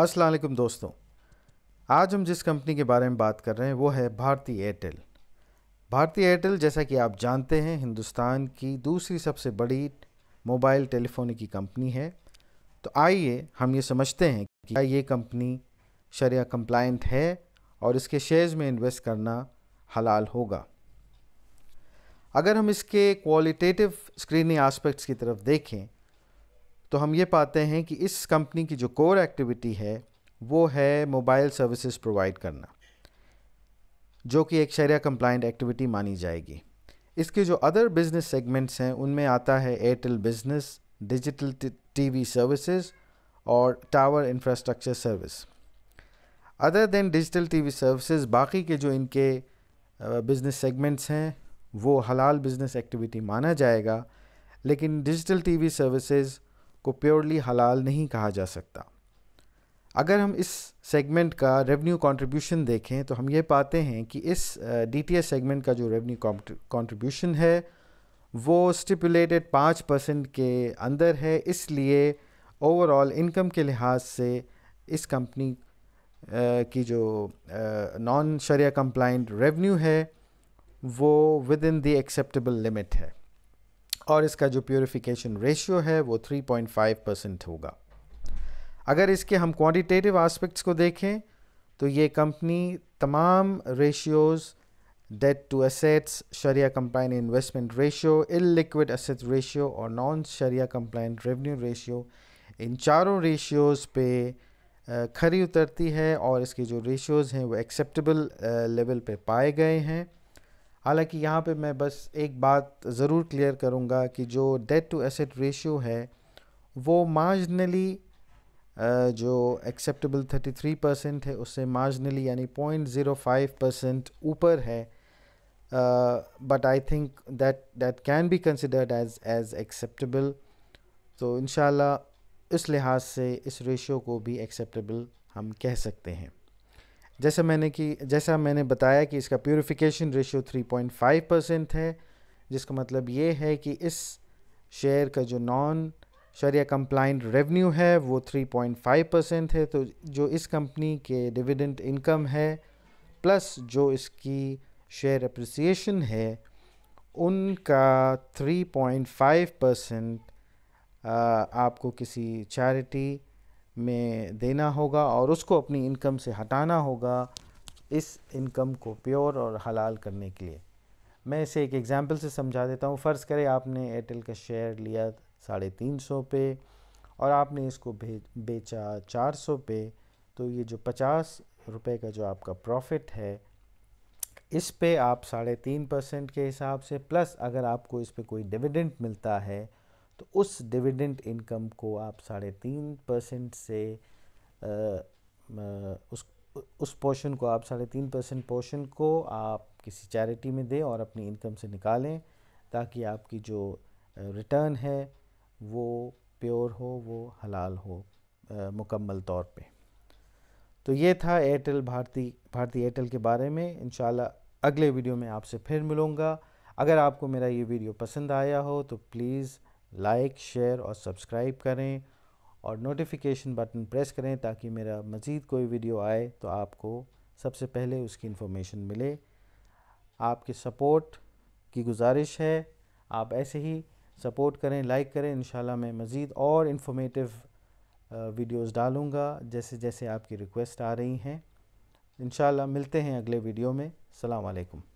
असलकम दोस्तों आज हम जिस कंपनी के बारे में बात कर रहे हैं वो है भारतीय एयरटेल भारतीय एयरटेल जैसा कि आप जानते हैं हिंदुस्तान की दूसरी सबसे बड़ी मोबाइल टेलीफोनी की कंपनी है तो आइए हम ये समझते हैं कि क्या ये कंपनी शरिया कंप्लाइंट है और इसके शेयर्स में इन्वेस्ट करना हलाल होगा अगर हम इसके क्वालिटेटिव स्क्रीनिंग आस्पेक्ट्स की तरफ देखें तो हम ये पाते हैं कि इस कंपनी की जो कोर एक्टिविटी है वो है मोबाइल सर्विसेज प्रोवाइड करना जो कि एक शरिया कंप्लाइंट एक्टिविटी मानी जाएगी इसके जो अदर बिजनेस सेगमेंट्स हैं उनमें आता है Airtel business digital TV services और tower infrastructure service other than digital TV services बाकी के जो इनके बिजनेस सेगमेंट्स हैं वो हलाल बिजनेस एक्टिविटी माना जाएगा लेकिन डिजिटल टीवी सर्विसेज को प्योरली हलाल नहीं कहा जा सकता अगर हम इस सेगमेंट का रेवेन्यू कंट्रीब्यूशन देखें तो हम ये पाते हैं कि इस डीटीएस सेगमेंट का जो रेवेन्यू कंट्रीब्यूशन है वो स्टिपुलेटेड पाँच परसेंट के अंदर है इसलिए ओवरऑल इनकम के लिहाज से इस कंपनी की जो नॉन शरिया कंप्लाइंट रेवेन्यू है वो within the acceptable limit है और इसका जो प्योरीफिकेशन रेशियो है वो 3.5 परसेंट होगा अगर इसके हम क्वांटिटेटिव आस्पेक्ट्स को देखें तो ये कंपनी तमाम रेशियोज़ डेट टू असेट्स शरिया compliant investment ratio illiquid asset ratio और नॉन शरिया कम्पलाइन रेवेन्यू रेशियो इन चारों रेशियोज़ पे खरी उतरती है और इसके जो रेशियोज़ हैं वो एक्सेप्टेबल लेवल पे पाए गए हैं हालांकि यहाँ पे मैं बस एक बात ज़रूर क्लियर करूँगा कि जो डेट टू एसेट रेशियो है वो मार्जनली जो एक्सेप्टेबल 33 परसेंट है उससे मार्जनली यानी पॉइंट ज़ीरो फाइव परसेंट ऊपर है but I think that that can be considered as as acceptable तो इन इस लिहाज से इस रेशियो को भी एक्सेप्टेबल हम कह सकते हैं जैसा मैंने कि जैसा मैंने बताया कि इसका प्योरीफिकेशन रेशियो 3.5 परसेंट है जिसका मतलब ये है कि इस शेयर का जो नॉन शरिया कंप्लाइंट रेवेन्यू है वो 3.5 परसेंट है तो जो इस कंपनी के डिविडेंड इनकम है प्लस जो इसकी शेयर अप्रिसिएशन है उनका 3.5 परसेंट आपको किसी चैरिटी में देना होगा और उसको अपनी इनकम से हटाना होगा इस इनकम को प्योर और हलाल करने के लिए मैं इसे एक एग्ज़ाम्पल से समझा देता हूँ फ़र्ज़ करें आपने एयरटेल का शेयर लिया साढ़े तीन सौ पे और आपने इसको भेज बेचा चार सौ पे तो ये जो पचास रुपये का जो आपका प्रॉफिट है इस पे आप साढ़े तीन परसेंट के हिसाब से प्लस अगर आपको इस पे कोई डिविडेंड मिलता है तो उस डिविडेंड इनकम को आप साढ़े तीन परसेंट से आ, उस उस पोर्शन को आप साढ़े तीन परसेंट पोर्शन को आप किसी चैरिटी में दें और अपनी इनकम से निकालें ताकि आपकी जो रिटर्न है वो प्योर हो वो हलाल हो आ, मुकम्मल तौर पे तो ये था एयरटेल भारती भारती एयरटेल के बारे में इन अगले वीडियो में आपसे फिर मिलूँगा अगर आपको मेरा ये वीडियो पसंद आया हो तो प्लीज़ लाइक शेयर और सब्सक्राइब करें और नोटिफिकेशन बटन प्रेस करें ताकि मेरा मज़ीद कोई वीडियो आए तो आपको सबसे पहले उसकी इन्फॉर्मेशन मिले आपके सपोर्ट की गुजारिश है आप ऐसे ही सपोर्ट करें लाइक करें इन मैं मज़ीद और इन्फॉर्मेटिव वीडियोस डालूँगा जैसे जैसे आपकी रिक्वेस्ट आ रही हैं इन मिलते हैं अगले वीडियो में अलकुम